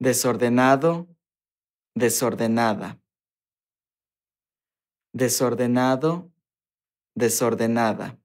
desordenado, desordenada, desordenado, desordenada.